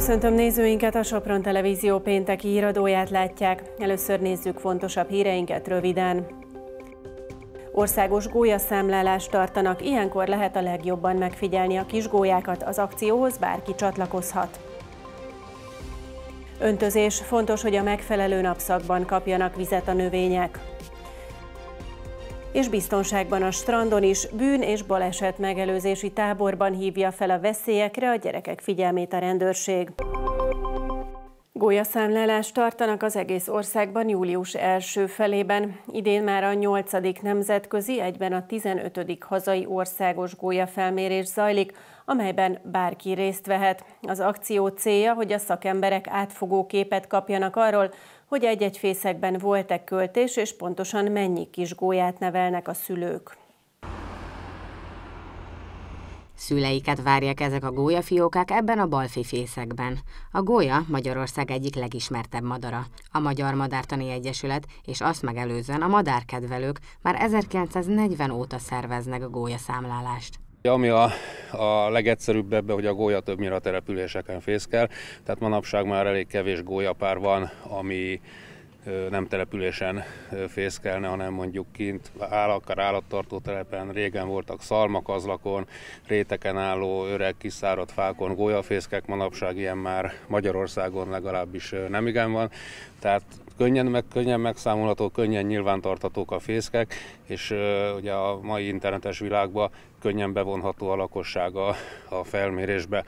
Köszöntöm nézőinket, a Sopron Televízió pénteki híradóját látják. Először nézzük fontosabb híreinket röviden. Országos gólyaszámlálást tartanak, ilyenkor lehet a legjobban megfigyelni a gólyákat, az akcióhoz bárki csatlakozhat. Öntözés, fontos, hogy a megfelelő napszakban kapjanak vizet a növények és biztonságban a strandon is, bűn és baleset megelőzési táborban hívja fel a veszélyekre a gyerekek figyelmét a rendőrség. Gólyaszámlálást tartanak az egész országban július első felében. Idén már a 8. nemzetközi, egyben a 15. hazai országos gólyafelmérés zajlik, amelyben bárki részt vehet. Az akció célja, hogy a szakemberek átfogó képet kapjanak arról, hogy egy-egy fészekben volt-e költés, és pontosan mennyi kis gólyát nevelnek a szülők. Szüleiket várják ezek a gólyafiókák ebben a balfi fészekben. A gólya Magyarország egyik legismertebb madara. A Magyar Madártani Egyesület és azt megelőzően a madárkedvelők már 1940 óta szerveznek a gólya számlálást. Ami a, a legegyszerűbb ebbe, hogy a gólya többnyire a településeken fészkel, tehát manapság már elég kevés gólyapár van, ami nem településen fészkelne, hanem mondjuk kint áll, akár állattartó telepen, régen voltak szalmakazlakon, réteken álló öreg kiszáradt fákon gólyafészkek, manapság ilyen már Magyarországon legalábbis nem igen van. Tehát könnyen, meg, könnyen megszámolható, könnyen nyilvántartatók a fészkek, és ugye a mai internetes világban könnyen bevonható a lakosság a, a felmérésbe.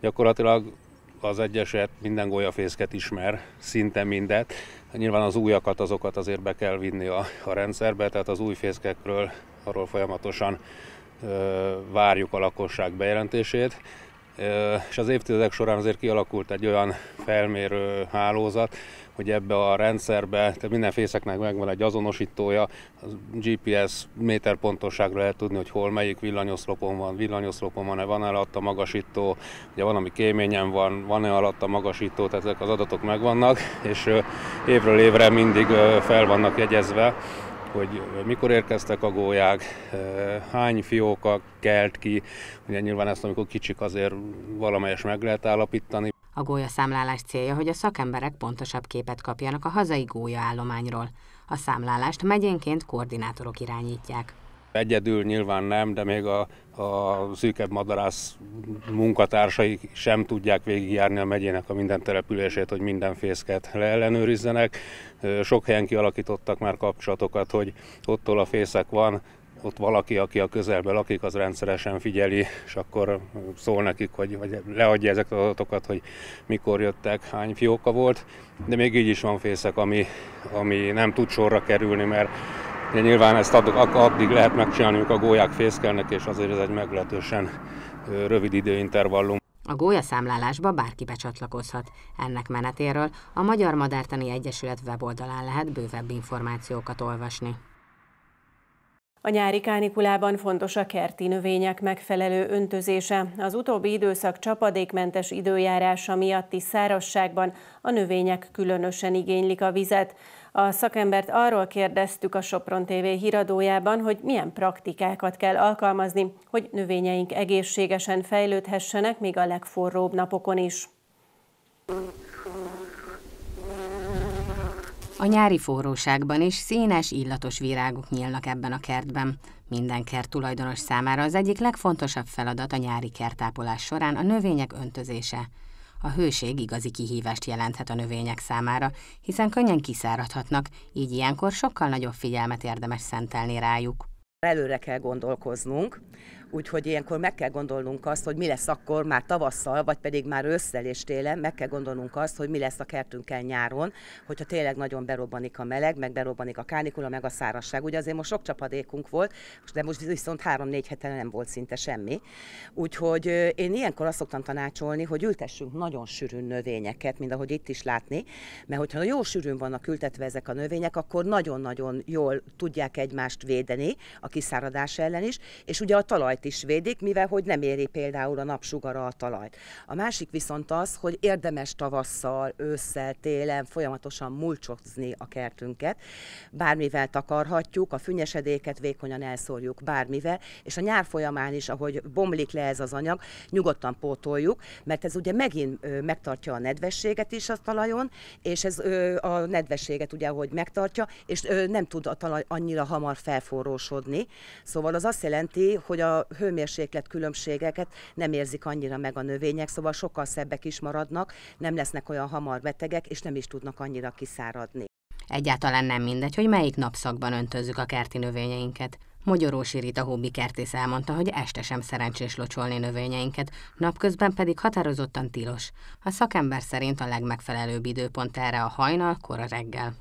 Gyakorlatilag az Egyesület minden golyafészket ismer, szinte mindet, Nyilván az újakat, azokat azért be kell vinni a, a rendszerbe, tehát az új fészkekről arról folyamatosan ö, várjuk a lakosság bejelentését és az évtizedek során azért kialakult egy olyan felmérő hálózat, hogy ebbe a rendszerbe, tehát minden fészeknek megvan egy azonosítója, a GPS méterpontosságra lehet tudni, hogy hol melyik villanyoszlopon van, villanyoszlopon van-e, van-e alatta magasító, ugye van, ami kéményen van, van-e alatta magasító, tehát ezek az adatok megvannak, és évről évre mindig fel vannak jegyezve hogy mikor érkeztek a gólyák, eh, hány fióka kelt ki. Ugye nyilván ezt, amikor kicsik, azért valamelyes meg lehet állapítani. A gólyaszámlálás célja, hogy a szakemberek pontosabb képet kapjanak a hazai gólyaállományról. A számlálást megyénként koordinátorok irányítják. Egyedül nyilván nem, de még a, a szűkebb madarász munkatársai sem tudják végigjárni a megyének a minden települését, hogy minden fészket leellenőrizzenek. Sok helyen kialakítottak már kapcsolatokat, hogy ottól a fészek van, ott valaki, aki a közelben lakik, az rendszeresen figyeli, és akkor szól nekik, hogy, vagy leadja ezeket az adatokat, hogy mikor jöttek, hány fióka volt. De még így is van fészek, ami, ami nem tud sorra kerülni, mert de nyilván ezt addig lehet megcsinálni, amikor a gólyák fészkelnek, és azért ez egy meglehetősen rövid időintervallum. A gólyaszámlálásba bárki becsatlakozhat. Ennek menetéről a Magyar Madártani Egyesület weboldalán lehet bővebb információkat olvasni. A nyári kánikulában fontos a kerti növények megfelelő öntözése. Az utóbbi időszak csapadékmentes időjárása miatti szárasságban a növények különösen igénylik a vizet. A szakembert arról kérdeztük a Sopron TV híradójában, hogy milyen praktikákat kell alkalmazni, hogy növényeink egészségesen fejlődhessenek még a legforróbb napokon is. A nyári forróságban is színes, illatos virágok nyílnak ebben a kertben. Minden kert tulajdonos számára az egyik legfontosabb feladat a nyári kertápolás során a növények öntözése. A hőség igazi kihívást jelenthet a növények számára, hiszen könnyen kiszáradhatnak, így ilyenkor sokkal nagyobb figyelmet érdemes szentelni rájuk. Előre kell gondolkoznunk, Úgyhogy ilyenkor meg kell gondolnunk azt, hogy mi lesz akkor már tavasszal, vagy pedig már ősszel és télen, meg kell gondolnunk azt, hogy mi lesz a kertünkkel nyáron, hogyha tényleg nagyon berobbanik a meleg, meg berobbanik a kánikula, meg a szárazság. Ugye azért most sok csapadékunk volt, de most viszont három-négy heten nem volt szinte semmi. Úgyhogy én ilyenkor azt szoktam tanácsolni, hogy ültessünk nagyon sűrűn növényeket, mint ahogy itt is látni, mert hogyha jó sűrűn vannak ültetve ezek a növények, akkor nagyon-nagyon jól tudják egymást védeni a kiszáradás ellen is, és ugye a talajt talajt is védik, mivel hogy nem éri például a napsugara a talajt. A másik viszont az, hogy érdemes tavasszal, ősszel, télen folyamatosan mulcsozni a kertünket, bármivel takarhatjuk, a fűnyesedéket vékonyan elszórjuk bármivel, és a nyár folyamán is, ahogy bomlik le ez az anyag, nyugodtan pótoljuk, mert ez ugye megint ö, megtartja a nedvességet is a talajon, és ez ö, a nedvességet ugye, hogy megtartja, és ö, nem tud a talaj annyira hamar felforrósodni. Szóval az azt jelenti, hogy a hőmérséklet különbségeket nem érzik annyira meg a növények, szóval sokkal szebbek is maradnak, nem lesznek olyan hamar betegek, és nem is tudnak annyira kiszáradni. Egyáltalán nem mindegy, hogy melyik napszakban öntözzük a kerti növényeinket. Magyarósi a Hobbi kertész elmondta, hogy este sem szerencsés locsolni növényeinket, napközben pedig határozottan tilos. A szakember szerint a legmegfelelőbb időpont erre a hajnal, kora reggel.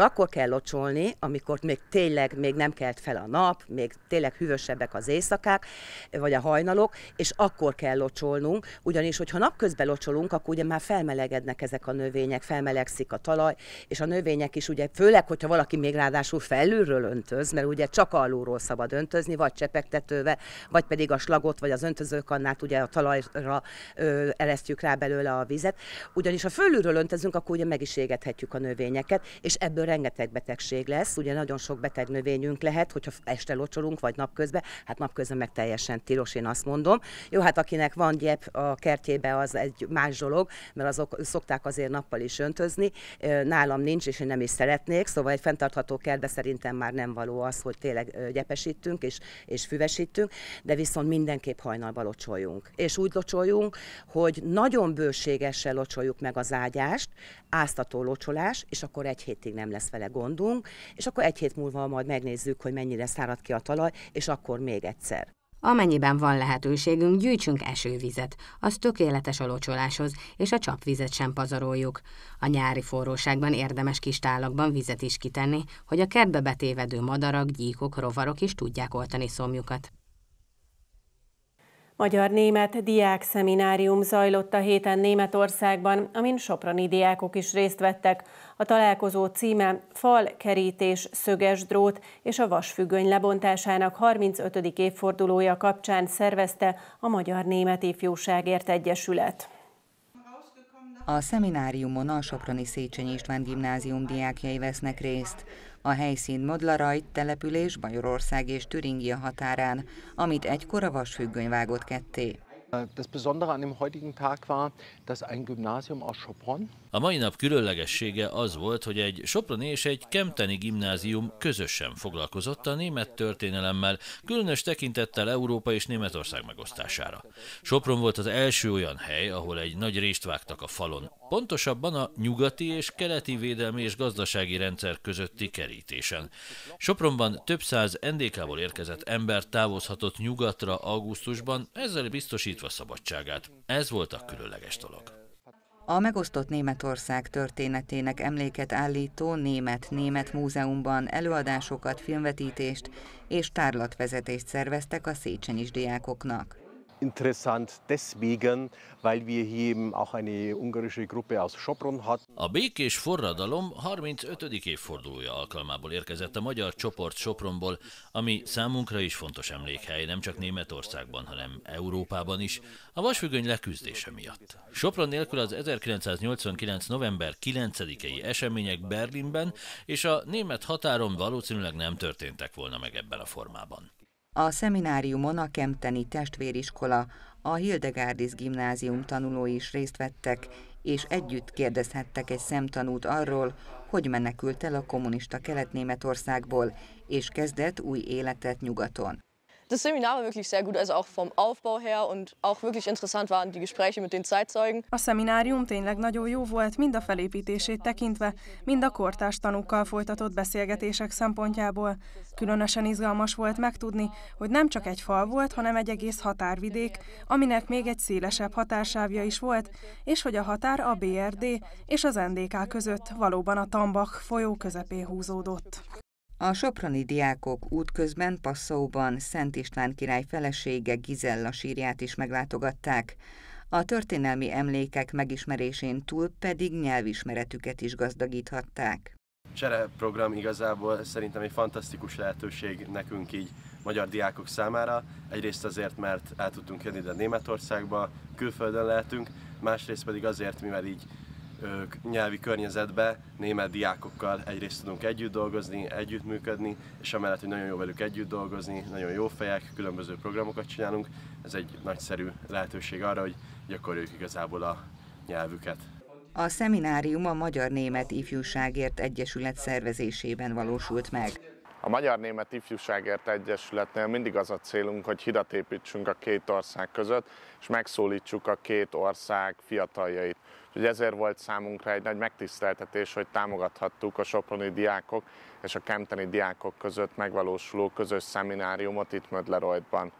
Akkor kell locsolni, amikor még tényleg még nem kelt fel a nap, még tényleg hűvösebbek az éjszakák, vagy a hajnalok, és akkor kell locsolnunk, ugyanis, hogyha napközben locsolunk, akkor ugye már felmelegednek ezek a növények, felmelegszik a talaj, és a növények is ugye, főleg, hogyha valaki még ráadásul felülről öntöz, mert ugye csak alulról szabad öntözni, vagy csepegtetővel, vagy pedig a slagot, vagy az öntözőkannát ugye a talajra ö, eresztjük rá belőle a vizet, ugyanis ha fölülről öntözünk, akkor ugye meg is égethetjük a növényeket, és ebből ebből rengeteg betegség lesz, ugye nagyon sok beteg növényünk lehet, hogyha este locsolunk, vagy napközben, hát napközben meg teljesen tilos, én azt mondom. Jó, hát akinek van gyep a kertjébe, az egy más dolog, mert azok szokták azért nappal is öntözni, nálam nincs, és én nem is szeretnék, szóval egy fenntartható kertbe szerintem már nem való az, hogy tényleg gyepesítünk és, és füvesítünk, de viszont mindenképp hajnalba locsoljunk. És úgy locsoljunk, hogy nagyon bőségesen locsoljuk meg az ágyást, áztató locsolás, és akkor egy hétig nem lesz vele gondunk, és akkor egy hét múlva majd megnézzük, hogy mennyire szárad ki a talaj, és akkor még egyszer. Amennyiben van lehetőségünk, gyűjtsünk esővizet, az tökéletes a locsoláshoz, és a csapvizet sem pazaroljuk. A nyári forróságban érdemes kis tálakban vizet is kitenni, hogy a kertbe betévedő madarak, gyíkok, rovarok is tudják oltani szomjukat. Magyar-német diák szeminárium zajlott a héten Németországban, amin soproni diákok is részt vettek. A találkozó címe Fal, kerítés, szöges drót és a vasfüggöny lebontásának 35. évfordulója kapcsán szervezte a Magyar-Német Ifjúságért Egyesület. A szemináriumon a Soproni Széchenyi István gimnázium diákjai vesznek részt. A helyszín Modlaraj település Bajorország és Türingia határán, amit egykor a vasfüggöny vágott ketté. Das Besondere an dem heutigen Tag war, dass ein Gymnasium aus Sopron a mai nap különlegessége az volt, hogy egy Soproni és egy Kempteni gimnázium közösen foglalkozott a német történelemmel, különös tekintettel Európa és Németország megosztására. Sopron volt az első olyan hely, ahol egy nagy részt vágtak a falon, pontosabban a nyugati és keleti védelmi és gazdasági rendszer közötti kerítésen. Sopronban több száz NDK-ból érkezett ember távozhatott nyugatra augusztusban, ezzel biztosítva szabadságát. Ez volt a különleges dolog. A megosztott Németország történetének emléket állító Német-Német Múzeumban előadásokat, filmvetítést és tárlatvezetést szerveztek a Széchenyi diákoknak interessant deswegen, weil wir hier eben auch eine ungarische Gruppe aus Sopron hatten. A békés forradalom 35. évfordulója alkalmából érkezett a magyar csoport Sopronból, ami számunkra is fontos emlékhely, nem csak Németországban, hanem Európában is, a vasfüggöny leküzdése miatt. Sopron nélkül az 1989. november 9-i események Berlinben és a német határon valószínűleg nem történtek volna meg ebben a formában. A szemináriumon a Kempteni testvériskola, a Hildegárdis gimnázium tanulói is részt vettek, és együtt kérdezhettek egy szemtanút arról, hogy menekült el a kommunista kelet-németországból, és kezdett új életet nyugaton das Seminar war wirklich sehr gut, also auch vom Aufbau her und auch wirklich interessant waren die Gespräche mit den Zeitzeugen. A szeminárium tényleg nagyon jó volt, mind a felépítését tekintve, mind a kortárs tanúkkal folytatott beszélgetések szempontjából. Különösen izgalmas volt megtudni, hogy nem csak egy fal volt, hanem egy egész határvidék, aminek még egy szélesebb határsávja is volt, és hogy a határ a BRD és az NDK között valóban a Tambach folyó közepén húzódott. A soproni diákok útközben Passzóban Szent István király felesége Gizella sírját is meglátogatták. A történelmi emlékek megismerésén túl pedig nyelvismeretüket is gazdagíthatták. Csere program igazából szerintem egy fantasztikus lehetőség nekünk így magyar diákok számára. Egyrészt azért, mert el tudtunk jönni ide Németországba, külföldön lehetünk, másrészt pedig azért, mivel így nyelvi környezetbe német diákokkal egyrészt tudunk együtt dolgozni, együttműködni, és amellett, hogy nagyon jó velük együtt dolgozni, nagyon jó fejek, különböző programokat csinálunk, ez egy nagyszerű lehetőség arra, hogy gyakoroljuk igazából a nyelvüket. A szeminárium a Magyar Német Ifjúságért Egyesület szervezésében valósult meg. A Magyar-Német Ifjúságért Egyesületnél mindig az a célunk, hogy hidat építsünk a két ország között, és megszólítsuk a két ország fiataljait. Úgyhogy ezért volt számunkra egy nagy megtiszteltetés, hogy támogathattuk a soproni diákok és a kemteni diákok között megvalósuló közös szemináriumot itt Mödlerojdban.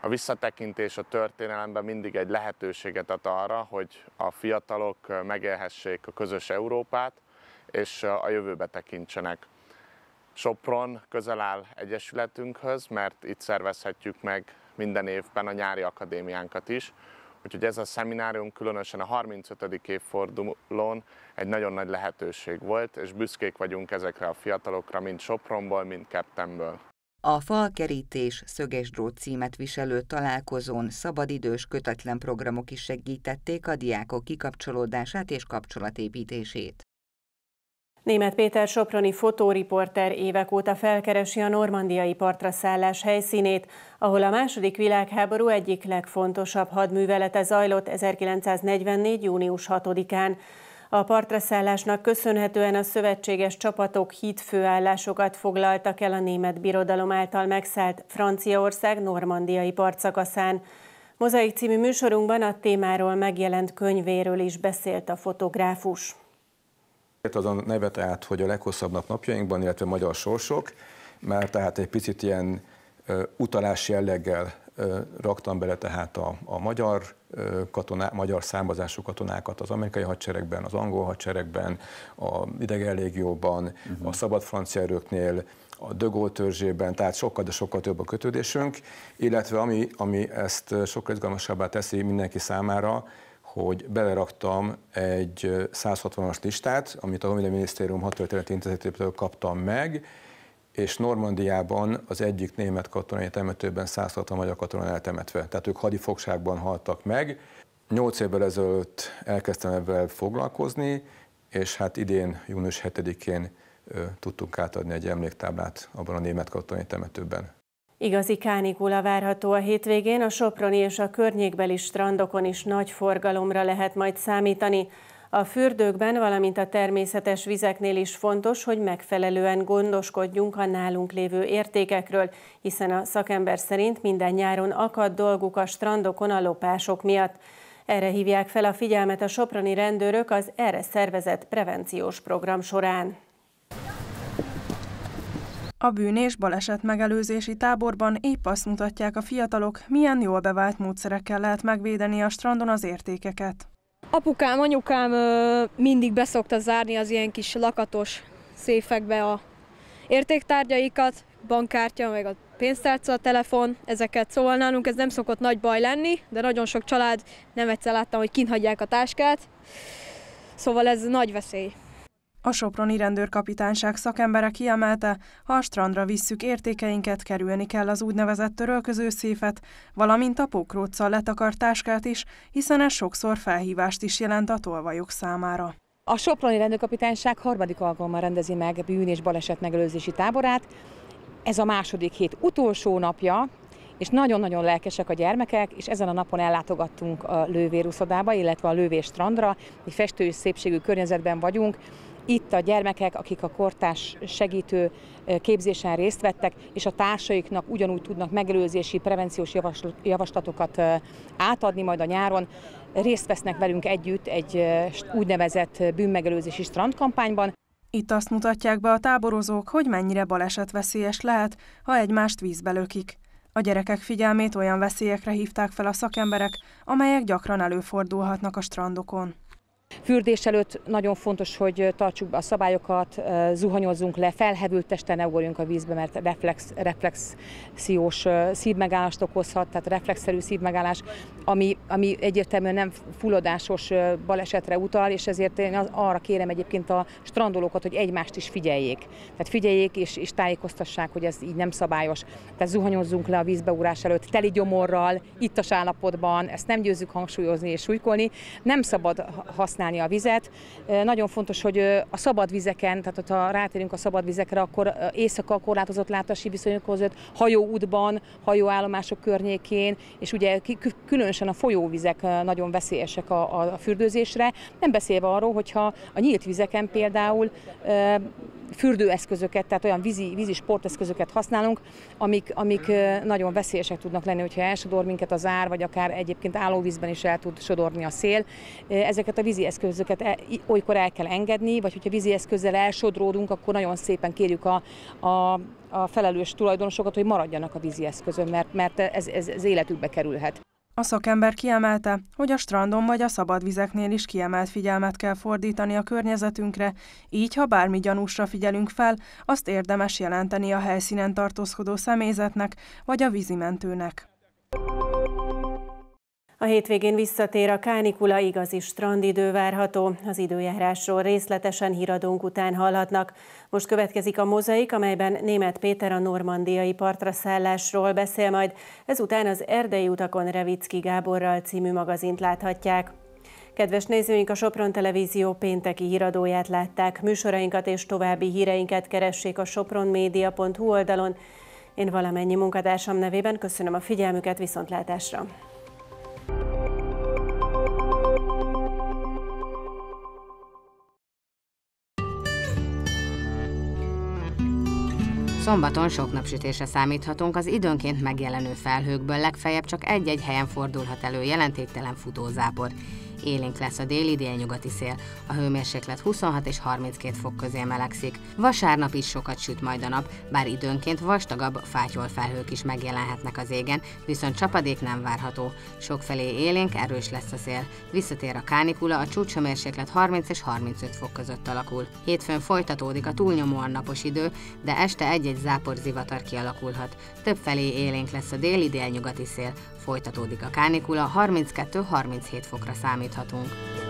A visszatekintés a történelemben mindig egy lehetőséget ad arra, hogy a fiatalok megélhessék a közös Európát, és a jövőbe tekintsenek. Sopron közel áll Egyesületünkhöz, mert itt szervezhetjük meg minden évben a nyári akadémiánkat is. Úgyhogy ez a szeminárium különösen a 35. évfordulón egy nagyon nagy lehetőség volt, és büszkék vagyunk ezekre a fiatalokra, mind Sopronból, mind Kertemből. A falkerítés drót címet viselő találkozón szabadidős kötetlen programok is segítették a diákok kikapcsolódását és kapcsolatépítését. Német Péter Soproni fotóriporter évek óta felkeresi a normandiai partra szállás helyszínét, ahol a második világháború egyik legfontosabb hadművelete zajlott 1944. június 6-án. A partraszállásnak köszönhetően a szövetséges csapatok hídfőállásokat foglaltak el a német birodalom által megszállt Franciaország normandiai partszakaszán. Mozaik című műsorunkban a témáról megjelent könyvéről is beszélt a fotográfus. Az a neve tehát, hogy a leghosszabb nap napjainkban, illetve magyar sorsok, mert tehát egy picit ilyen utalás jelleggel raktam bele tehát a, a magyar, katoná, magyar számozású katonákat az amerikai hadseregben, az angol hadseregben, a idegenlégióban, uh-huh. Mhm. a szabad francia erőknél, a De Gaulle törzsében, tehát sokkal, de sokkal több a kötődésünk, illetve ami, ami ezt sokkal izgalmasabbá teszi mindenki számára, hogy beleraktam egy 160-as listát, amit a Honvédelmi Minisztérium hadtörténeti intézetétől kaptam meg, és Normandiában az egyik német katonai temetőben 160 magyar katona eltemetve. Tehát ők hadifogságban haltak meg. Nyolc évvel ezelőtt elkezdtem ebben foglalkozni, és hát idén, június 7-én tudtunk átadni egy emléktáblát abban a német katonai temetőben. Igazi kánikula várható a hétvégén, a Soproni és a környékbeli strandokon is nagy forgalomra lehet majd számítani. A fürdőkben, valamint a természetes vizeknél is fontos, hogy megfelelően gondoskodjunk a nálunk lévő értékekről, hiszen a szakember szerint minden nyáron akad dolguk a strandokon a lopások miatt. Erre hívják fel a figyelmet a soproni rendőrök az erre szervezett prevenciós program során. A bűn és baleset megelőzési táborban épp azt mutatják a fiatalok, milyen jól bevált módszerekkel lehet megvédeni a strandon az értékeket. Apukám, anyukám mindig beszokta zárni az ilyen kis lakatos széfekbe a értéktárgyaikat, bankkártya, meg a pénztárca, a telefon, ezeket. Szóval nálunk ez nem szokott nagy baj lenni, de nagyon sok család nem egyszer láttam, hogy kint hagyják a táskát. Szóval ez nagy veszély. A Soproni rendőrkapitányság szakembere kiemelte, ha a strandra visszük értékeinket, kerülni kell az úgynevezett törölköző széfet, valamint a pokróccal letakart táskát is, hiszen ez sokszor felhívást is jelent a tolvajok számára. A Soproni rendőrkapitányság harmadik alkalommal rendezi meg bűn és baleset megelőzési táborát. Ez a második hét utolsó napja, és nagyon-nagyon lelkesek a gyermekek, és ezen a napon ellátogattunk a lővéruszodába, illetve a lővés strandra, egy és szépségű környezetben vagyunk, itt a gyermekek, akik a kortás segítő képzésen részt vettek, és a társaiknak ugyanúgy tudnak megelőzési, prevenciós javaslatokat átadni majd a nyáron. Részt vesznek velünk együtt egy úgynevezett bűnmegelőzési strandkampányban. Itt azt mutatják be a táborozók, hogy mennyire balesetveszélyes lehet, ha egymást vízbe lökik. A gyerekek figyelmét olyan veszélyekre hívták fel a szakemberek, amelyek gyakran előfordulhatnak a strandokon. Fürdés előtt nagyon fontos, hogy tartsuk be a szabályokat, zuhanyozzunk le, felhevült testen ne ugorjunk a vízbe, mert reflex, reflexiós szívmegállást okozhat, tehát reflexzerű szívmegállás, ami, ami egyértelműen nem fulladásos balesetre utal, és ezért én arra kérem egyébként a strandolókat, hogy egymást is figyeljék. Tehát figyeljék és, és tájékoztassák, hogy ez így nem szabályos. Tehát zuhanyozzunk le a vízbeúrás előtt, teli gyomorral, a állapotban, ezt nem győzzük hangsúlyozni és súlykolni. Nem szabad használni használni a vizet. Nagyon fontos, hogy a szabad vizeken, tehát ha rátérünk a szabad vizekre, akkor éjszaka korlátozott látási viszonyok között, hajóútban, hajóállomások környékén, és ugye különösen a folyóvizek nagyon veszélyesek a, a fürdőzésre. Nem beszélve arról, hogyha a nyílt vizeken például fürdőeszközöket, tehát olyan vízi, vízi sporteszközöket használunk, amik, amik nagyon veszélyesek tudnak lenni, hogyha elsodor minket az ár, vagy akár egyébként állóvízben is el tud sodorni a szél. Ezeket a vízi eszközöket el, olykor el kell engedni, vagy hogyha vízi eszközzel elsodródunk, akkor nagyon szépen kérjük a, a a felelős tulajdonosokat, hogy maradjanak a vízi eszközön, mert, mert ez, ez, ez életükbe kerülhet. A szakember kiemelte, hogy a strandon vagy a szabad vizeknél is kiemelt figyelmet kell fordítani a környezetünkre, így ha bármi gyanúsra figyelünk fel, azt érdemes jelenteni a helyszínen tartózkodó személyzetnek vagy a vízimentőnek. A hétvégén visszatér a kánikula, igazi strandidő várható. Az időjárásról részletesen híradónk után hallhatnak. Most következik a mozaik, amelyben német Péter a normandiai partra szállásról beszél majd. Ezután az Erdei utakon Revicki Gáborral című magazint láthatják. Kedves nézőink, a Sopron Televízió pénteki híradóját látták. Műsorainkat és további híreinket keressék a sopronmedia.hu oldalon. Én valamennyi munkatársam nevében köszönöm a figyelmüket, viszontlátásra! Szombaton sok napsütésre számíthatunk, az időnként megjelenő felhőkből legfeljebb csak egy-egy helyen fordulhat elő jelentéktelen futózápor élénk lesz a déli délnyugati szél. A hőmérséklet 26 és 32 fok közé melegszik. Vasárnap is sokat süt majd a nap, bár időnként vastagabb fátyol felhők is megjelenhetnek az égen, viszont csapadék nem várható. Sokfelé élénk, erős lesz a szél. Visszatér a kánikula, a csúcsomérséklet 30 és 35 fok között alakul. Hétfőn folytatódik a túlnyomóan napos idő, de este egy-egy zápor zivatar kialakulhat. felé élénk lesz a déli délnyugati szél folytatódik a kánikula, 32-37 fokra számíthatunk.